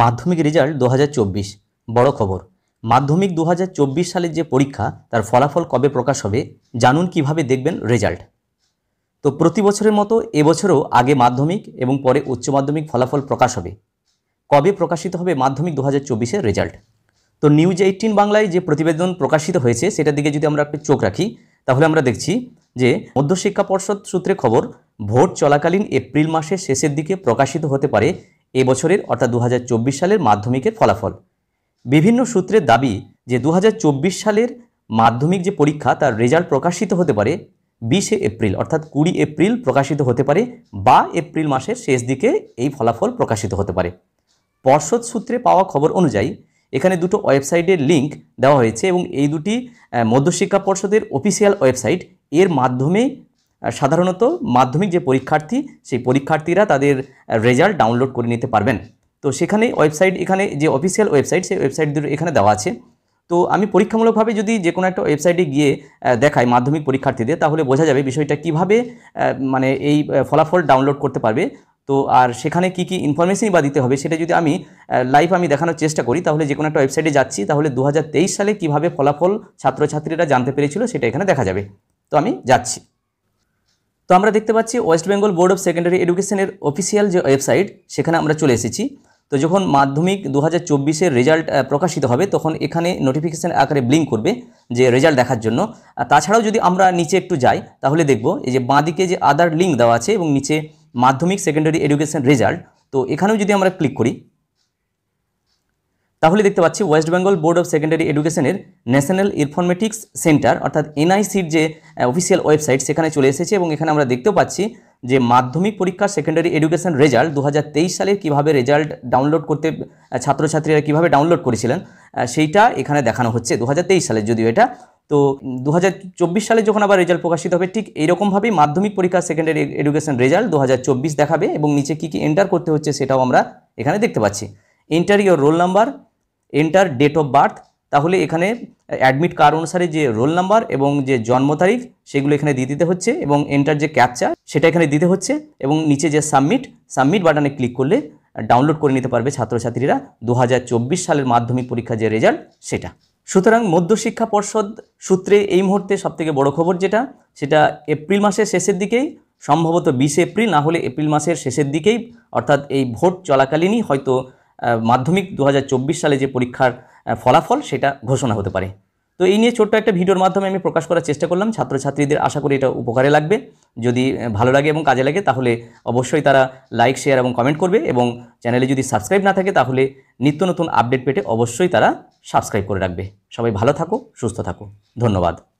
মাধ্যমিক রেজাল্ট দু বড় খবর মাধ্যমিক দু সালের যে পরীক্ষা তার ফলাফল কবে প্রকাশ হবে জানুন কিভাবে দেখবেন রেজাল্ট তো প্রতি বছরের মতো এবছরও আগে মাধ্যমিক এবং পরে উচ্চ মাধ্যমিক ফলাফল প্রকাশ হবে কবে প্রকাশিত হবে মাধ্যমিক দু হাজার রেজাল্ট তো নিউজ এইটিন বাংলায় যে প্রতিবেদন প্রকাশিত হয়েছে সেটার দিকে যদি আমরা একটু চোখ রাখি তাহলে আমরা দেখছি যে মধ্যশিক্ষা পর্ষদ সূত্রে খবর ভোট চলাকালীন এপ্রিল মাসের শেষের দিকে প্রকাশিত হতে পারে এ বছরের অর্থাৎ দু সালের মাধ্যমিকের ফলাফল বিভিন্ন সূত্রের দাবি যে দু সালের মাধ্যমিক যে পরীক্ষা তার রেজাল্ট প্রকাশিত হতে পারে বিশে এপ্রিল অর্থাৎ কুড়ি এপ্রিল প্রকাশিত হতে পারে বা এপ্রিল মাসের শেষ দিকে এই ফলাফল প্রকাশিত হতে পারে পর্ষদ সূত্রে পাওয়া খবর অনুযায়ী এখানে দুটো ওয়েবসাইটের লিঙ্ক দেওয়া হয়েছে এবং এই দুটি মধ্যশিক্ষা পর্ষদের অফিসিয়াল ওয়েবসাইট এর মাধ্যমে সাধারণত মাধ্যমিক যে পরীক্ষার্থী সেই পরীক্ষার্থীরা তাদের রেজাল্ট ডাউনলোড করে নিতে পারবেন তো সেখানে ওয়েবসাইট এখানে যে অফিসিয়াল ওয়েবসাইট সেই ওয়েবসাইট দুটো এখানে দেওয়া আছে তো আমি পরীক্ষামূলকভাবে যদি যে কোনো একটা ওয়েবসাইটে গিয়ে দেখাই মাধ্যমিক পরীক্ষার্থীদের তাহলে বোঝা যাবে বিষয়টা কিভাবে মানে এই ফলাফল ডাউনলোড করতে পারবে তো আর সেখানে কি কি ইনফরমেশনই বা দিতে হবে সেটা যদি আমি লাইভ আমি দেখানোর চেষ্টা করি তাহলে যে কোনো একটা ওয়েবসাইটে যাচ্ছি তাহলে দু সালে কিভাবে ফলাফল ছাত্রছাত্রীরা জানতে পেরেছিল সেটা এখানে দেখা যাবে তো আমি যাচ্ছি তো আমরা দেখতে পাচ্ছি West Bengal board of secondary এডুকেশনের অফিসিয়াল যে ওয়েবসাইট সেখানে আমরা চলে এসেছি তো যখন মাধ্যমিক দু হাজার রেজাল্ট প্রকাশিত হবে তখন এখানে নোটিফিকেশান আকারে ব্লিঙ্ক করবে যে রেজাল্ট দেখার জন্য তাছাড়াও যদি আমরা নিচে একটু যাই তাহলে দেখব এই যে বাঁদিকে যে আদার লিঙ্ক দেওয়া আছে এবং নিচে মাধ্যমিক সেকেন্ডারি এডুকেশন রেজাল্ট তো এখানেও যদি আমরা ক্লিক করি তাহলে দেখতে পাচ্ছি West Bengal board of secondary এডুকেশনের ন্যাশনাল ইনফরমেটিক্স সেন্টার অর্থাৎ এনআইসির যে অফিসিয়াল ওয়েবসাইট সেখানে চলে এসেছে এবং এখানে আমরা দেখতে পাচ্ছি যে মাধ্যমিক পরীক্ষা সেকেন্ডারি এডুকেশন রেজাল্ট দু সালের কীভাবে রেজাল্ট ডাউনলোড করতে ছাত্রছাত্রীরা কিভাবে ডাউনলোড করেছিলেন সেইটা এখানে দেখানো হচ্ছে দু সালে যদিও এটা তো দু সালে যখন আবার রেজাল্ট প্রকাশিত হবে ঠিক এইরকমভাবেই মাধ্যমিক পরীক্ষা সেকেন্ডারি এডুকেশন রেজাল্ট দু দেখাবে এবং নিচে কী কী এন্টার করতে হচ্ছে সেটাও আমরা এখানে দেখতে পাচ্ছি enter your roll number enter date of birth তাহলে এখানে অ্যাডমিট কার্ড অনুসারে যে রোল নাম্বার এবং যে জন্ম তারিখ সেগুলো এখানে দিয়ে দিতে হচ্ছে এবং এন্টার যে ক্যাপচার সেটা এখানে দিতে হচ্ছে এবং নিচে যে সাবমিট সাবমিট বাটনে ক্লিক করলে ডাউনলোড করে নিতে পারবে ছাত্রছাত্রীরা দু সালের মাধ্যমিক পরীক্ষা যে রেজাল্ট সেটা সুতরাং মধ্যশিক্ষা পর্ষদ সূত্রে এই মুহূর্তে সবথেকে বড় খবর যেটা সেটা এপ্রিল মাসের শেষের দিকেই সম্ভবত বিশে এপ্রিল না হলে এপ্রিল মাসের শেষের দিকেই অর্থাৎ এই ভোট চলাকালীনই হয়তো মাধ্যমিক দু সালে যে পরীক্ষার ফলাফল সেটা ঘোষণা হতে পারে তো এই নিয়ে ছোট্ট একটা ভিডিওর মাধ্যমে আমি প্রকাশ করার চেষ্টা করলাম ছাত্রছাত্রীদের আশা করি এটা উপকারে লাগবে যদি ভালো লাগে এবং কাজে লাগে তাহলে অবশ্যই তারা লাইক শেয়ার এবং কমেন্ট করবে এবং চ্যানেলে যদি সাবস্ক্রাইব না থাকে তাহলে নিত্য নতুন আপডেট পেটে অবশ্যই তারা সাবস্ক্রাইব করে রাখবে সবাই ভালো থাকো সুস্থ থাকো ধন্যবাদ